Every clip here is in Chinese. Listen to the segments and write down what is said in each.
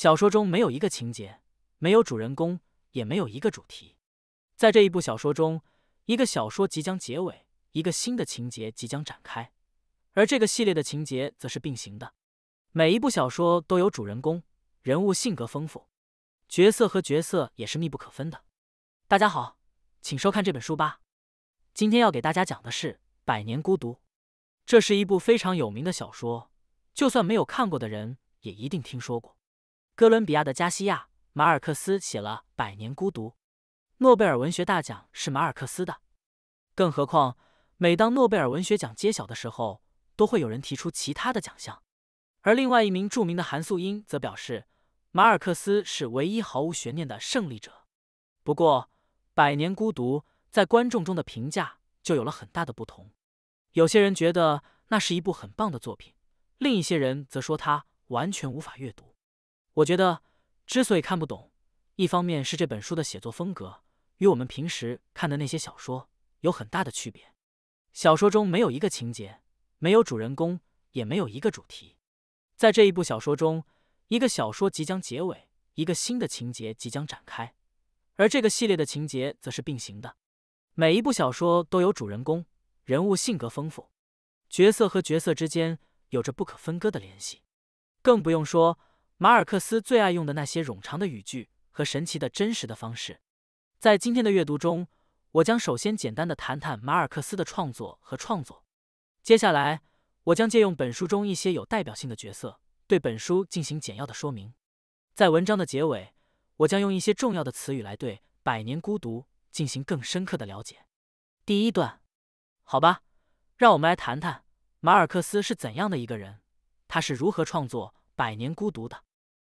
小说中没有一个情节，没有主人公，也没有一个主题。在这一部小说中，一个小说即将结尾，一个新的情节即将展开，而这个系列的情节则是并行的。每一部小说都有主人公，人物性格丰富，角色和角色也是密不可分的。大家好，请收看这本书吧。今天要给大家讲的是《百年孤独》，这是一部非常有名的小说，就算没有看过的人，也一定听说过。哥伦比亚的加西亚马尔克斯写了《百年孤独》，诺贝尔文学大奖是马尔克斯的。更何况，每当诺贝尔文学奖揭晓的时候，都会有人提出其他的奖项。而另外一名著名的韩素英则表示，马尔克斯是唯一毫无悬念的胜利者。不过，《百年孤独》在观众中的评价就有了很大的不同。有些人觉得那是一部很棒的作品，另一些人则说它完全无法阅读。我觉得，之所以看不懂，一方面是这本书的写作风格与我们平时看的那些小说有很大的区别。小说中没有一个情节，没有主人公，也没有一个主题。在这一部小说中，一个小说即将结尾，一个新的情节即将展开，而这个系列的情节则是并行的。每一部小说都有主人公，人物性格丰富，角色和角色之间有着不可分割的联系，更不用说。马尔克斯最爱用的那些冗长的语句和神奇的真实的方式，在今天的阅读中，我将首先简单的谈谈马尔克斯的创作和创作。接下来，我将借用本书中一些有代表性的角色，对本书进行简要的说明。在文章的结尾，我将用一些重要的词语来对《百年孤独》进行更深刻的了解。第一段，好吧，让我们来谈谈马尔克斯是怎样的一个人，他是如何创作《百年孤独》的。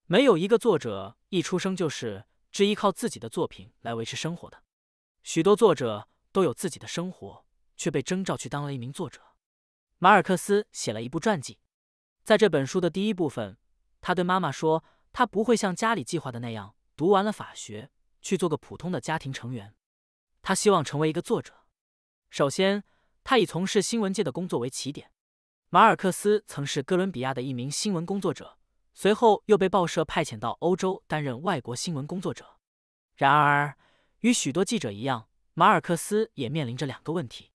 没有一个作者一出生就是只依靠自己的作品来维持生活的。许多作者都有自己的生活，却被征召去当了一名作者。马尔克斯写了一部传记，在这本书的第一部分，他对妈妈说：“他不会像家里计划的那样，读完了法学去做个普通的家庭成员。他希望成为一个作者。首先，他以从事新闻界的工作为起点。马尔克斯曾是哥伦比亚的一名新闻工作者。”随后又被报社派遣到欧洲担任外国新闻工作者。然而，与许多记者一样，马尔克斯也面临着两个问题。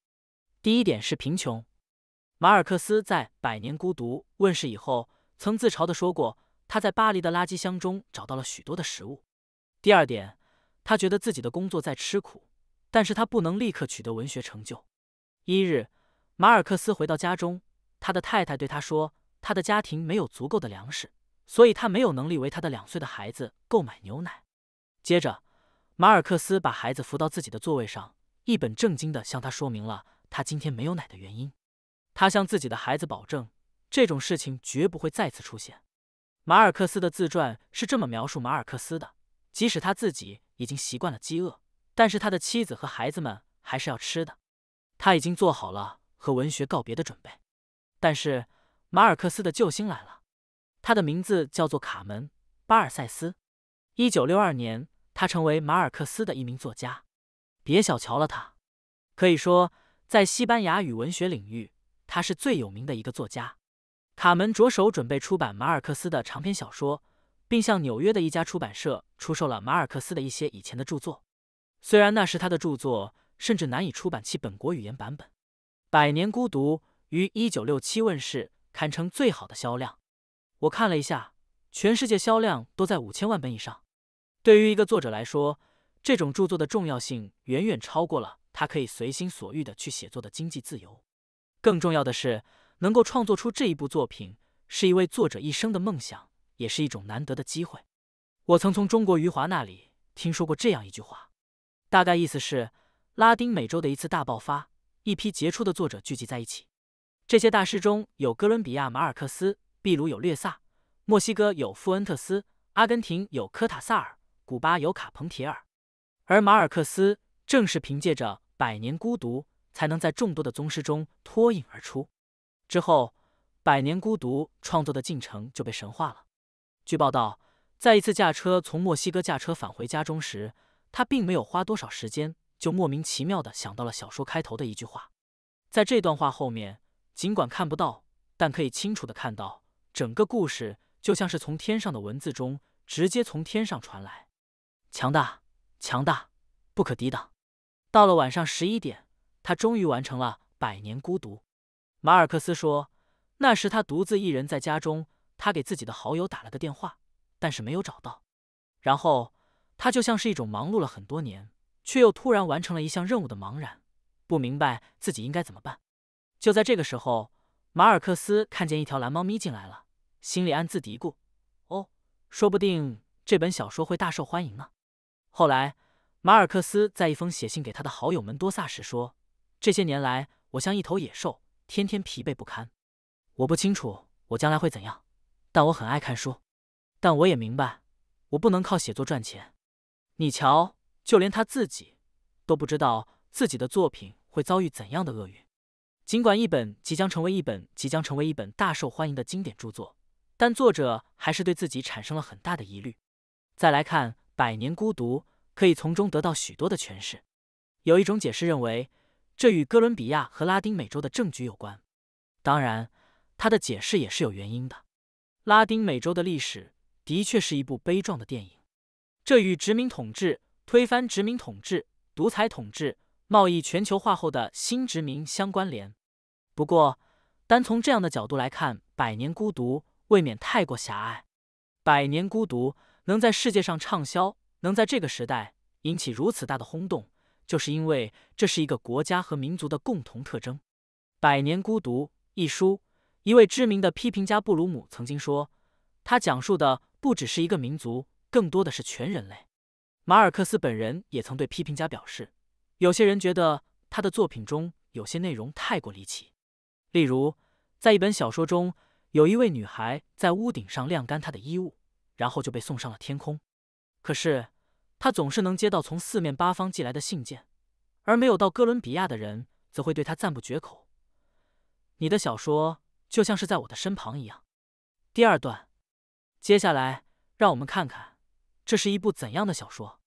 第一点是贫穷。马尔克斯在《百年孤独》问世以后，曾自嘲地说过，他在巴黎的垃圾箱中找到了许多的食物。第二点，他觉得自己的工作在吃苦，但是他不能立刻取得文学成就。一日，马尔克斯回到家中，他的太太对他说，他的家庭没有足够的粮食。所以他没有能力为他的两岁的孩子购买牛奶。接着，马尔克斯把孩子扶到自己的座位上，一本正经的向他说明了他今天没有奶的原因。他向自己的孩子保证，这种事情绝不会再次出现。马尔克斯的自传是这么描述马尔克斯的：即使他自己已经习惯了饥饿，但是他的妻子和孩子们还是要吃的。他已经做好了和文学告别的准备。但是，马尔克斯的救星来了。他的名字叫做卡门·巴尔塞斯。一九六二年，他成为马尔克斯的一名作家。别小瞧了他，可以说在西班牙语文学领域，他是最有名的一个作家。卡门着手准备出版马尔克斯的长篇小说，并向纽约的一家出版社出售了马尔克斯的一些以前的著作。虽然那时他的著作甚至难以出版其本国语言版本，《百年孤独》于一九六七问世，堪称最好的销量。我看了一下，全世界销量都在五千万本以上。对于一个作者来说，这种著作的重要性远远超过了他可以随心所欲的去写作的经济自由。更重要的是，能够创作出这一部作品，是一位作者一生的梦想，也是一种难得的机会。我曾从中国余华那里听说过这样一句话，大概意思是：拉丁美洲的一次大爆发，一批杰出的作者聚集在一起。这些大师中有哥伦比亚马尔克斯。秘鲁有略萨，墨西哥有富恩特斯，阿根廷有科塔萨尔，古巴有卡彭铁尔，而马尔克斯正是凭借着《百年孤独》才能在众多的宗师中脱颖而出。之后，《百年孤独》创作的进程就被神话了。据报道，在一次驾车从墨西哥驾车返回家中时，他并没有花多少时间，就莫名其妙的想到了小说开头的一句话。在这段话后面，尽管看不到，但可以清楚的看到。整个故事就像是从天上的文字中直接从天上传来，强大，强大，不可抵挡。到了晚上十一点，他终于完成了《百年孤独》。马尔克斯说，那时他独自一人在家中，他给自己的好友打了个电话，但是没有找到。然后他就像是一种忙碌了很多年，却又突然完成了一项任务的茫然，不明白自己应该怎么办。就在这个时候，马尔克斯看见一条蓝猫咪进来了。心里暗自嘀咕：“哦，说不定这本小说会大受欢迎呢。”后来，马尔克斯在一封写信给他的好友门多萨时说：“这些年来，我像一头野兽，天天疲惫不堪。我不清楚我将来会怎样，但我很爱看书。但我也明白，我不能靠写作赚钱。你瞧，就连他自己都不知道自己的作品会遭遇怎样的厄运。尽管一本即将成为一本即将成为一本大受欢迎的经典著作。”但作者还是对自己产生了很大的疑虑。再来看《百年孤独》，可以从中得到许多的诠释。有一种解释认为，这与哥伦比亚和拉丁美洲的政局有关。当然，他的解释也是有原因的。拉丁美洲的历史的确是一部悲壮的电影，这与殖民统治、推翻殖民统治、独裁统治、贸易全球化后的新殖民相关联。不过，单从这样的角度来看，《百年孤独》。未免太过狭隘。《百年孤独》能在世界上畅销，能在这个时代引起如此大的轰动，就是因为这是一个国家和民族的共同特征。《百年孤独》一书，一位知名的批评家布鲁姆曾经说：“他讲述的不只是一个民族，更多的是全人类。”马尔克斯本人也曾对批评家表示：“有些人觉得他的作品中有些内容太过离奇，例如在一本小说中。”有一位女孩在屋顶上晾干她的衣物，然后就被送上了天空。可是她总是能接到从四面八方寄来的信件，而没有到哥伦比亚的人则会对她赞不绝口。你的小说就像是在我的身旁一样。第二段，接下来让我们看看这是一部怎样的小说。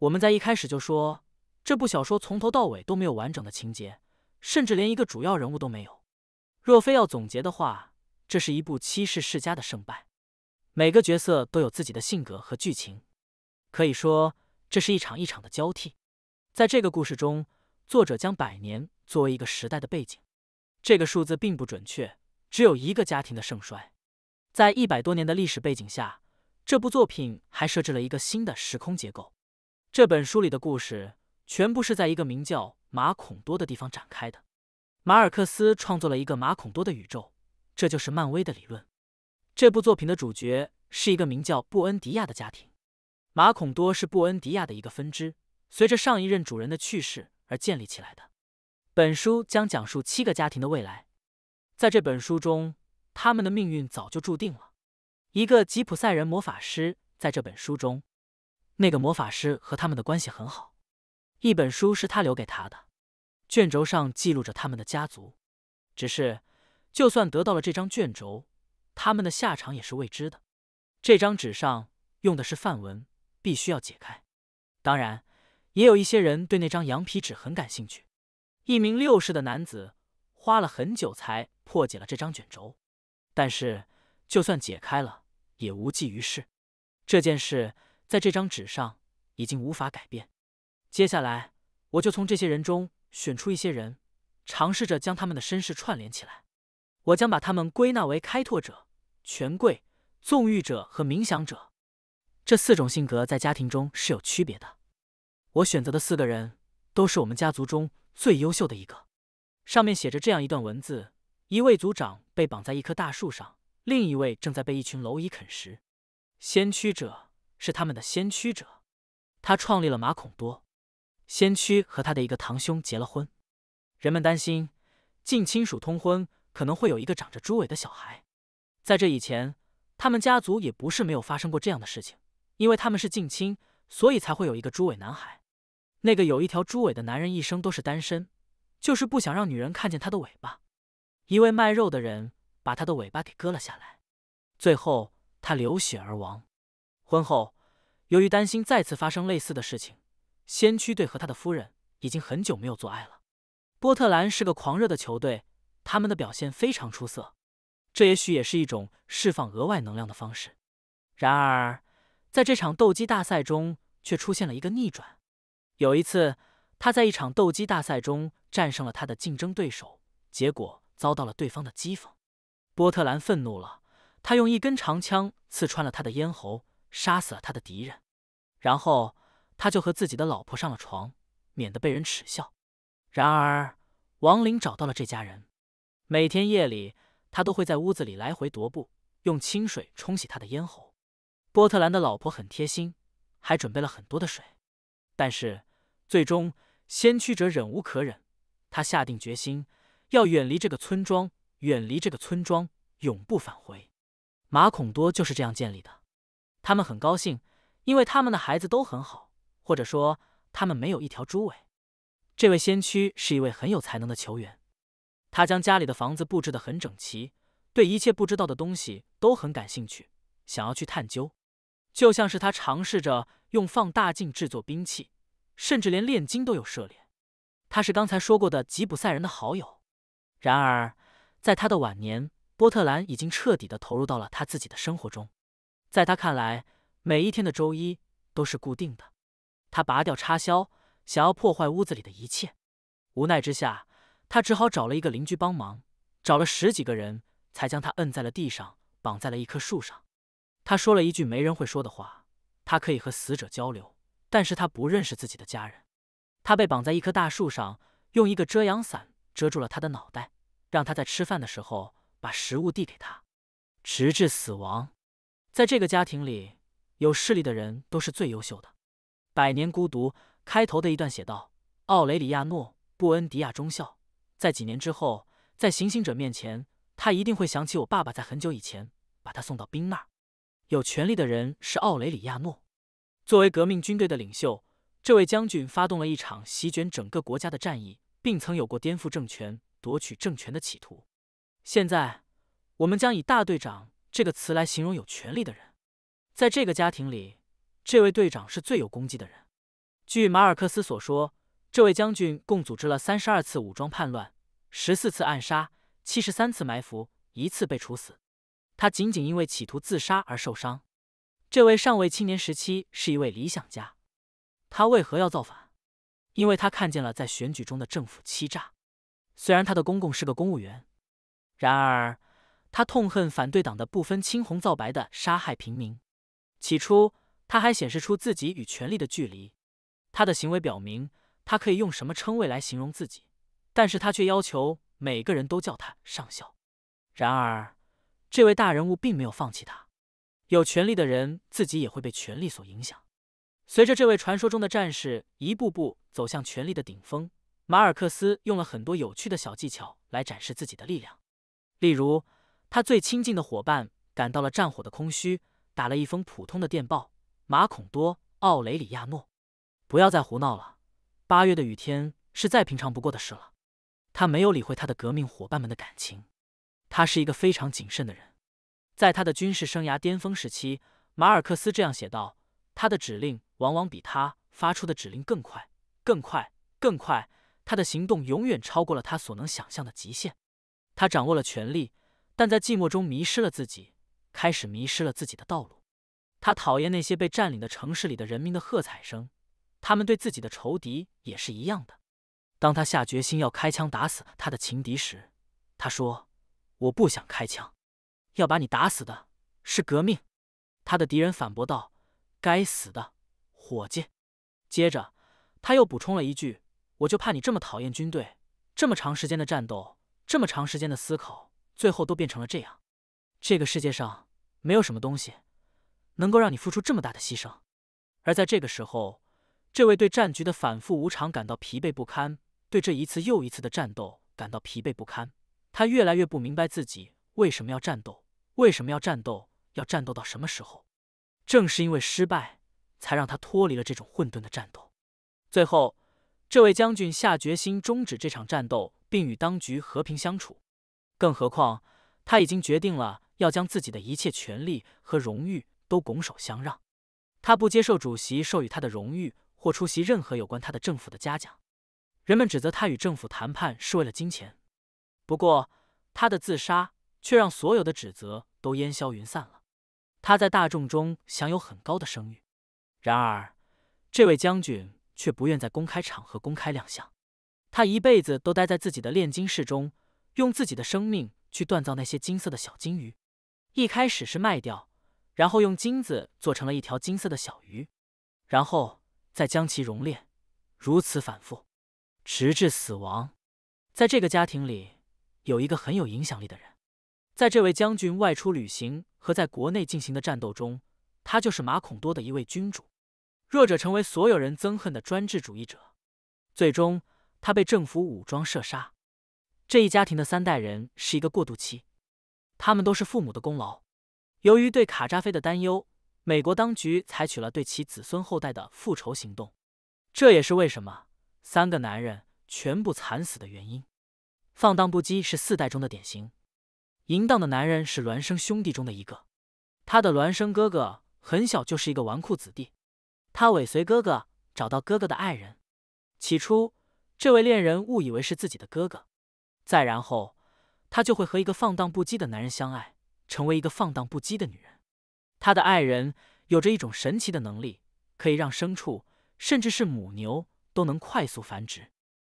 我们在一开始就说，这部小说从头到尾都没有完整的情节，甚至连一个主要人物都没有。若非要总结的话，这是一部七世世家的胜败，每个角色都有自己的性格和剧情，可以说这是一场一场的交替。在这个故事中，作者将百年作为一个时代的背景，这个数字并不准确，只有一个家庭的盛衰。在一百多年的历史背景下，这部作品还设置了一个新的时空结构。这本书里的故事全部是在一个名叫马孔多的地方展开的。马尔克斯创作了一个马孔多的宇宙。这就是漫威的理论。这部作品的主角是一个名叫布恩迪亚的家庭，马孔多是布恩迪亚的一个分支，随着上一任主人的去世而建立起来的。本书将讲述七个家庭的未来，在这本书中，他们的命运早就注定了。一个吉普赛人魔法师在这本书中，那个魔法师和他们的关系很好，一本书是他留给他的，卷轴上记录着他们的家族，只是。就算得到了这张卷轴，他们的下场也是未知的。这张纸上用的是范文，必须要解开。当然，也有一些人对那张羊皮纸很感兴趣。一名六世的男子花了很久才破解了这张卷轴，但是就算解开了，也无济于事。这件事在这张纸上已经无法改变。接下来，我就从这些人中选出一些人，尝试着将他们的身世串联起来。我将把他们归纳为开拓者、权贵、纵欲者和冥想者，这四种性格在家庭中是有区别的。我选择的四个人都是我们家族中最优秀的一个。上面写着这样一段文字：一位族长被绑在一棵大树上，另一位正在被一群蝼蚁啃食。先驱者是他们的先驱者，他创立了马孔多。先驱和他的一个堂兄结了婚，人们担心近亲属通婚。可能会有一个长着猪尾的小孩，在这以前，他们家族也不是没有发生过这样的事情，因为他们是近亲，所以才会有一个猪尾男孩。那个有一条猪尾的男人一生都是单身，就是不想让女人看见他的尾巴。一位卖肉的人把他的尾巴给割了下来，最后他流血而亡。婚后，由于担心再次发生类似的事情，先驱队和他的夫人已经很久没有做爱了。波特兰是个狂热的球队。他们的表现非常出色，这也许也是一种释放额外能量的方式。然而，在这场斗鸡大赛中却出现了一个逆转。有一次，他在一场斗鸡大赛中战胜了他的竞争对手，结果遭到了对方的讥讽。波特兰愤怒了，他用一根长枪刺穿了他的咽喉，杀死了他的敌人。然后，他就和自己的老婆上了床，免得被人耻笑。然而，王林找到了这家人。每天夜里，他都会在屋子里来回踱步，用清水冲洗他的咽喉。波特兰的老婆很贴心，还准备了很多的水。但是，最终先驱者忍无可忍，他下定决心要远离这个村庄，远离这个村庄，永不返回。马孔多就是这样建立的。他们很高兴，因为他们的孩子都很好，或者说他们没有一条猪尾。这位先驱是一位很有才能的球员。他将家里的房子布置得很整齐，对一切不知道的东西都很感兴趣，想要去探究。就像是他尝试着用放大镜制作兵器，甚至连炼金都有涉猎。他是刚才说过的吉普赛人的好友。然而，在他的晚年，波特兰已经彻底的投入到了他自己的生活中。在他看来，每一天的周一都是固定的。他拔掉插销，想要破坏屋子里的一切，无奈之下。他只好找了一个邻居帮忙，找了十几个人才将他摁在了地上，绑在了一棵树上。他说了一句没人会说的话：“他可以和死者交流，但是他不认识自己的家人。”他被绑在一棵大树上，用一个遮阳伞遮住了他的脑袋，让他在吃饭的时候把食物递给他，直至死亡。在这个家庭里，有势力的人都是最优秀的。《百年孤独》开头的一段写道：“奥雷里亚诺·布恩迪亚中校。”在几年之后，在行刑者面前，他一定会想起我爸爸在很久以前把他送到兵那儿。有权力的人是奥雷里亚诺，作为革命军队的领袖，这位将军发动了一场席卷整个国家的战役，并曾有过颠覆政权、夺取政权的企图。现在，我们将以“大队长”这个词来形容有权力的人。在这个家庭里，这位队长是最有功绩的人。据马尔克斯所说。这位将军共组织了三十二次武装叛乱，十四次暗杀，七十三次埋伏，一次被处死。他仅仅因为企图自杀而受伤。这位上尉青年时期是一位理想家。他为何要造反？因为他看见了在选举中的政府欺诈。虽然他的公公是个公务员，然而他痛恨反对党的不分青红皂白的杀害平民。起初，他还显示出自己与权力的距离。他的行为表明。他可以用什么称谓来形容自己？但是他却要求每个人都叫他上校。然而，这位大人物并没有放弃他。有权力的人自己也会被权力所影响。随着这位传说中的战士一步步走向权力的顶峰，马尔克斯用了很多有趣的小技巧来展示自己的力量。例如，他最亲近的伙伴感到了战火的空虚，打了一封普通的电报：“马孔多，奥雷里亚诺，不要再胡闹了。”八月的雨天是再平常不过的事了。他没有理会他的革命伙伴们的感情。他是一个非常谨慎的人。在他的军事生涯巅峰时期，马尔克斯这样写道：“他的指令往往比他发出的指令更快，更快，更快。他的行动永远超过了他所能想象的极限。他掌握了权力，但在寂寞中迷失了自己，开始迷失了自己的道路。他讨厌那些被占领的城市里的人民的喝彩声。”他们对自己的仇敌也是一样的。当他下决心要开枪打死他的情敌时，他说：“我不想开枪，要把你打死的是革命。”他的敌人反驳道：“该死的，伙计！”接着他又补充了一句：“我就怕你这么讨厌军队，这么长时间的战斗，这么长时间的思考，最后都变成了这样。这个世界上没有什么东西能够让你付出这么大的牺牲。”而在这个时候。这位对战局的反复无常感到疲惫不堪，对这一次又一次的战斗感到疲惫不堪。他越来越不明白自己为什么要战斗，为什么要战斗，要战斗到什么时候？正是因为失败，才让他脱离了这种混沌的战斗。最后，这位将军下决心终止这场战斗，并与当局和平相处。更何况，他已经决定了要将自己的一切权利和荣誉都拱手相让。他不接受主席授予他的荣誉。或出席任何有关他的政府的嘉奖，人们指责他与政府谈判是为了金钱。不过，他的自杀却让所有的指责都烟消云散了。他在大众中享有很高的声誉，然而，这位将军却不愿在公开场合公开亮相。他一辈子都待在自己的炼金室中，用自己的生命去锻造那些金色的小金鱼。一开始是卖掉，然后用金子做成了一条金色的小鱼，然后。再将其熔炼，如此反复，直至死亡。在这个家庭里，有一个很有影响力的人。在这位将军外出旅行和在国内进行的战斗中，他就是马孔多的一位君主。弱者成为所有人憎恨的专制主义者，最终他被政府武装射杀。这一家庭的三代人是一个过渡期，他们都是父母的功劳。由于对卡扎菲的担忧。美国当局采取了对其子孙后代的复仇行动，这也是为什么三个男人全部惨死的原因。放荡不羁是四代中的典型，淫荡的男人是孪生兄弟中的一个。他的孪生哥哥很小就是一个纨绔子弟，他尾随哥哥找到哥哥的爱人，起初这位恋人误以为是自己的哥哥，再然后他就会和一个放荡不羁的男人相爱，成为一个放荡不羁的女人。他的爱人有着一种神奇的能力，可以让牲畜甚至是母牛都能快速繁殖。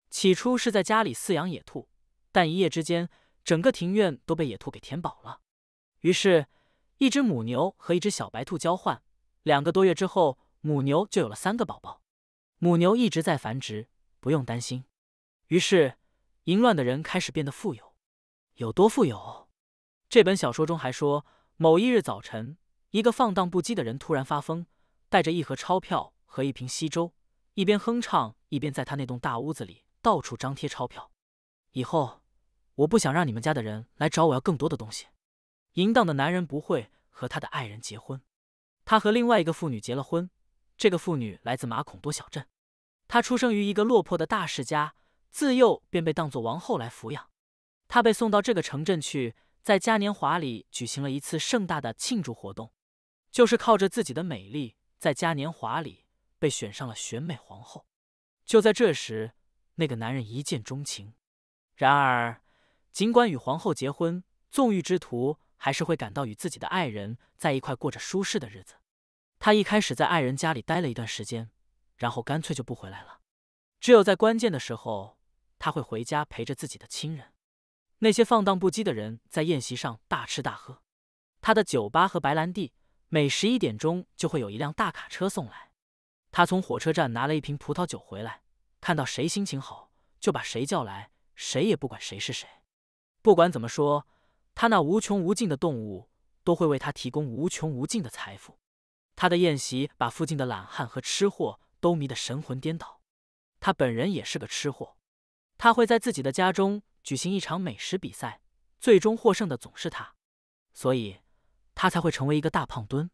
起初是在家里饲养野兔，但一夜之间，整个庭院都被野兔给填饱了。于是，一只母牛和一只小白兔交换，两个多月之后，母牛就有了三个宝宝。母牛一直在繁殖，不用担心。于是，淫乱的人开始变得富有。有多富有？这本小说中还说，某一日早晨。一个放荡不羁的人突然发疯，带着一盒钞票和一瓶稀粥，一边哼唱，一边在他那栋大屋子里到处张贴钞票。以后，我不想让你们家的人来找我要更多的东西。淫荡的男人不会和他的爱人结婚，他和另外一个妇女结了婚。这个妇女来自马孔多小镇，她出生于一个落魄的大世家，自幼便被当作王后来抚养。她被送到这个城镇去，在嘉年华里举行了一次盛大的庆祝活动。就是靠着自己的美丽，在嘉年华里被选上了选美皇后。就在这时，那个男人一见钟情。然而，尽管与皇后结婚，纵欲之徒还是会感到与自己的爱人在一块过着舒适的日子。他一开始在爱人家里待了一段时间，然后干脆就不回来了。只有在关键的时候，他会回家陪着自己的亲人。那些放荡不羁的人在宴席上大吃大喝，他的酒吧和白兰地。每十一点钟就会有一辆大卡车送来。他从火车站拿了一瓶葡萄酒回来，看到谁心情好，就把谁叫来，谁也不管谁是谁。不管怎么说，他那无穷无尽的动物都会为他提供无穷无尽的财富。他的宴席把附近的懒汉和吃货都迷得神魂颠倒。他本人也是个吃货，他会在自己的家中举行一场美食比赛，最终获胜的总是他。所以。他才会成为一个大胖墩。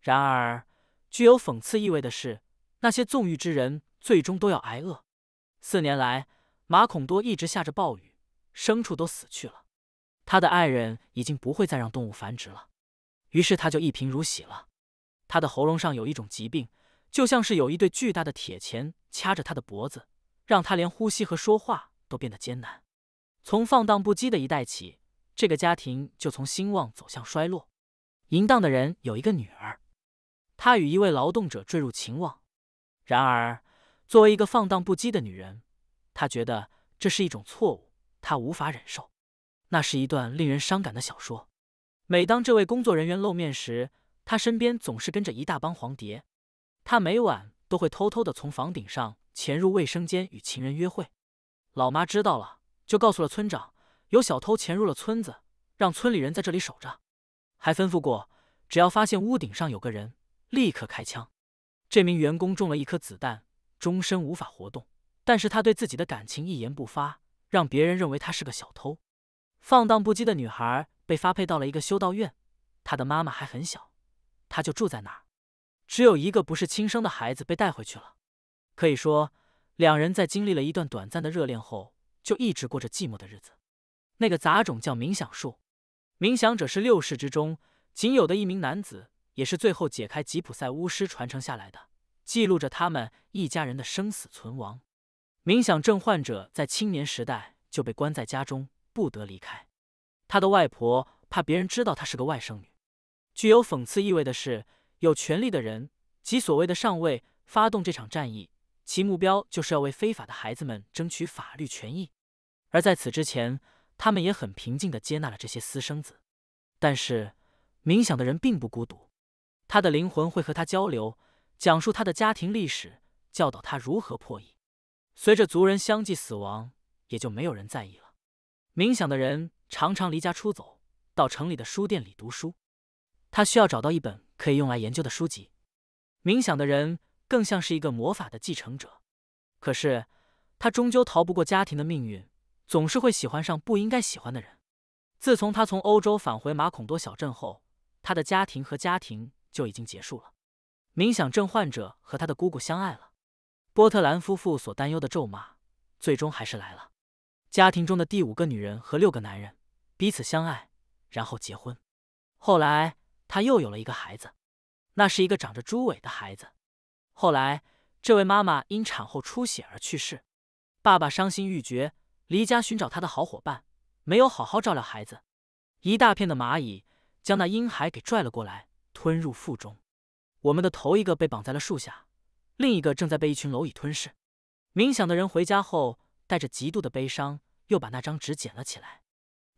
然而，具有讽刺意味的是，那些纵欲之人最终都要挨饿。四年来，马孔多一直下着暴雨，牲畜都死去了。他的爱人已经不会再让动物繁殖了，于是他就一贫如洗了。他的喉咙上有一种疾病，就像是有一对巨大的铁钳掐着他的脖子，让他连呼吸和说话都变得艰难。从放荡不羁的一代起，这个家庭就从兴旺走向衰落。淫荡的人有一个女儿，她与一位劳动者坠入情网。然而，作为一个放荡不羁的女人，她觉得这是一种错误，她无法忍受。那是一段令人伤感的小说。每当这位工作人员露面时，他身边总是跟着一大帮黄蝶。他每晚都会偷偷的从房顶上潜入卫生间与情人约会。老妈知道了，就告诉了村长，有小偷潜入了村子，让村里人在这里守着。还吩咐过，只要发现屋顶上有个人，立刻开枪。这名员工中了一颗子弹，终身无法活动，但是他对自己的感情一言不发，让别人认为他是个小偷。放荡不羁的女孩被发配到了一个修道院，她的妈妈还很小，她就住在那儿。只有一个不是亲生的孩子被带回去了。可以说，两人在经历了一段短暂的热恋后，就一直过着寂寞的日子。那个杂种叫冥想术。冥想者是六世之中仅有的一名男子，也是最后解开吉普赛巫师传承下来的记录着他们一家人的生死存亡。冥想症患者在青年时代就被关在家中，不得离开。他的外婆怕别人知道他是个外甥女。具有讽刺意味的是，有权力的人及所谓的上位发动这场战役，其目标就是要为非法的孩子们争取法律权益。而在此之前，他们也很平静的接纳了这些私生子，但是冥想的人并不孤独，他的灵魂会和他交流，讲述他的家庭历史，教导他如何破译。随着族人相继死亡，也就没有人在意了。冥想的人常常离家出走到城里的书店里读书，他需要找到一本可以用来研究的书籍。冥想的人更像是一个魔法的继承者，可是他终究逃不过家庭的命运。总是会喜欢上不应该喜欢的人。自从他从欧洲返回马孔多小镇后，他的家庭和家庭就已经结束了。冥想症患者和他的姑姑相爱了。波特兰夫妇所担忧的咒骂最终还是来了。家庭中的第五个女人和六个男人彼此相爱，然后结婚。后来他又有了一个孩子，那是一个长着猪尾的孩子。后来这位妈妈因产后出血而去世，爸爸伤心欲绝。离家寻找他的好伙伴，没有好好照料孩子。一大片的蚂蚁将那婴孩给拽了过来，吞入腹中。我们的头一个被绑在了树下，另一个正在被一群蝼蚁吞噬。冥想的人回家后，带着极度的悲伤，又把那张纸捡了起来。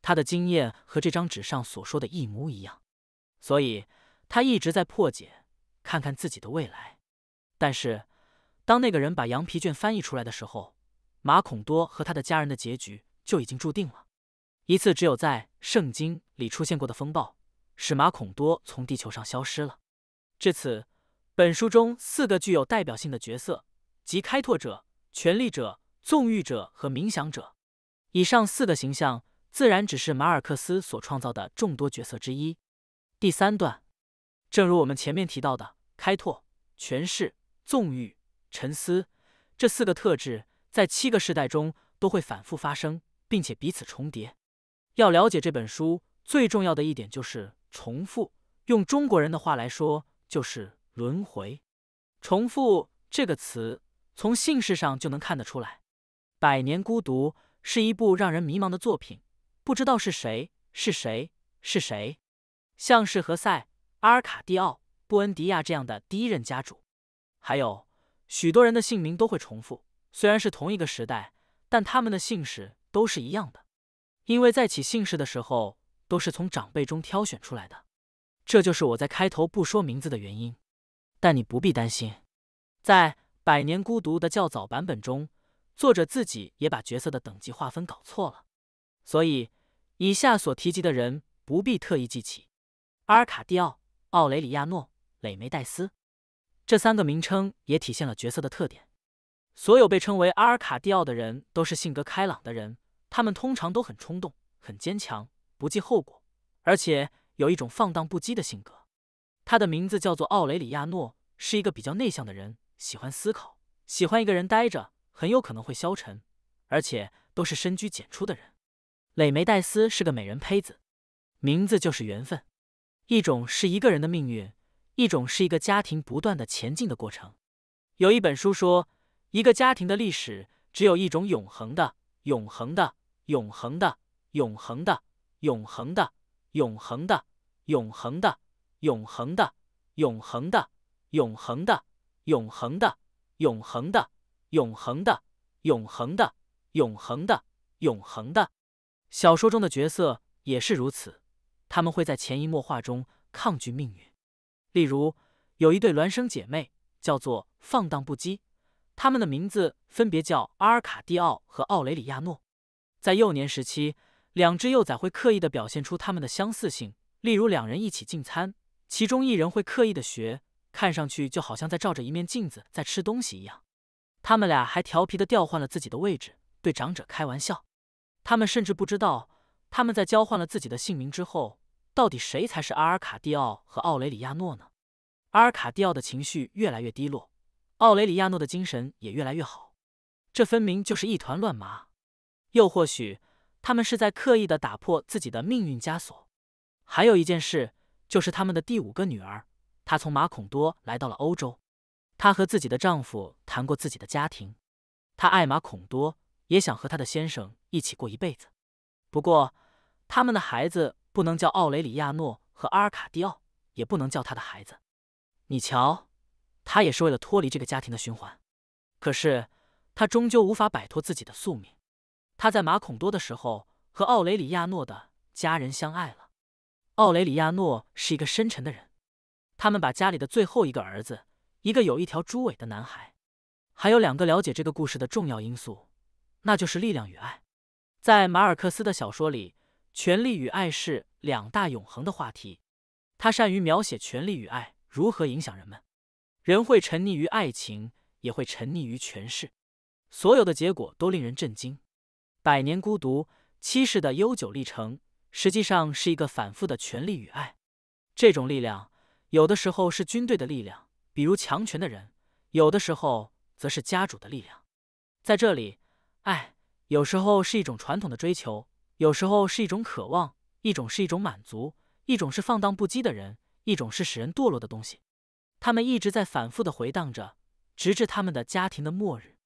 他的经验和这张纸上所说的一模一样，所以他一直在破解，看看自己的未来。但是，当那个人把羊皮卷翻译出来的时候。马孔多和他的家人的结局就已经注定了。一次只有在圣经里出现过的风暴，使马孔多从地球上消失了。至此，本书中四个具有代表性的角色即开拓者、权力者、纵欲者和冥想者，以上四个形象自然只是马尔克斯所创造的众多角色之一。第三段，正如我们前面提到的，开拓、诠释、纵欲、沉思这四个特质。在七个世代中都会反复发生，并且彼此重叠。要了解这本书最重要的一点就是重复。用中国人的话来说，就是轮回。重复这个词，从姓氏上就能看得出来。《百年孤独》是一部让人迷茫的作品，不知道是谁，是谁，是谁。像是何塞·阿尔卡蒂奥·布恩迪亚这样的第一任家主，还有许多人的姓名都会重复。虽然是同一个时代，但他们的姓氏都是一样的，因为在起姓氏的时候都是从长辈中挑选出来的。这就是我在开头不说名字的原因。但你不必担心，在《百年孤独》的较早版本中，作者自己也把角色的等级划分搞错了，所以以下所提及的人不必特意记起。阿尔卡蒂奥、奥雷里亚诺、雷梅黛斯这三个名称也体现了角色的特点。所有被称为阿尔卡蒂奥的人都是性格开朗的人，他们通常都很冲动、很坚强、不计后果，而且有一种放荡不羁的性格。他的名字叫做奥雷里亚诺，是一个比较内向的人，喜欢思考，喜欢一个人呆着，很有可能会消沉，而且都是深居简出的人。蕾梅黛丝是个美人胚子，名字就是缘分。一种是一个人的命运，一种是一个家庭不断的前进的过程。有一本书说。一个家庭的历史只有一种永恒的，永恒的，永恒的，永恒的，永恒的，永恒的，永恒的，永恒的，永恒的，永恒的，永恒的，永恒的，永恒的，永恒的，永恒的，永恒的。小说中的角色也是如此，他们会在潜移默化中抗拒命运。例如，有一对孪生姐妹，叫做放荡不羁。他们的名字分别叫阿尔卡蒂奥和奥雷里亚诺。在幼年时期，两只幼崽会刻意的表现出他们的相似性，例如两人一起进餐，其中一人会刻意的学，看上去就好像在照着一面镜子在吃东西一样。他们俩还调皮的调换了自己的位置，对长者开玩笑。他们甚至不知道，他们在交换了自己的姓名之后，到底谁才是阿尔卡蒂奥和奥雷里亚诺呢？阿尔卡蒂奥的情绪越来越低落。奥雷里亚诺的精神也越来越好，这分明就是一团乱麻，又或许他们是在刻意的打破自己的命运枷锁。还有一件事，就是他们的第五个女儿，她从马孔多来到了欧洲，她和自己的丈夫谈过自己的家庭，她爱马孔多，也想和她的先生一起过一辈子。不过，他们的孩子不能叫奥雷里亚诺和阿尔卡蒂奥，也不能叫他的孩子。你瞧。他也是为了脱离这个家庭的循环，可是他终究无法摆脱自己的宿命。他在马孔多的时候和奥雷里亚诺的家人相爱了。奥雷里亚诺是一个深沉的人。他们把家里的最后一个儿子，一个有一条猪尾的男孩，还有两个了解这个故事的重要因素，那就是力量与爱。在马尔克斯的小说里，权力与爱是两大永恒的话题。他善于描写权力与爱如何影响人们。人会沉溺于爱情，也会沉溺于权势，所有的结果都令人震惊。百年孤独，七世的悠久历程，实际上是一个反复的权力与爱。这种力量，有的时候是军队的力量，比如强权的人；有的时候则是家主的力量。在这里，爱有时候是一种传统的追求，有时候是一种渴望，一种是一种满足，一种是放荡不羁的人，一种是使人堕落的东西。他们一直在反复的回荡着，直至他们的家庭的末日。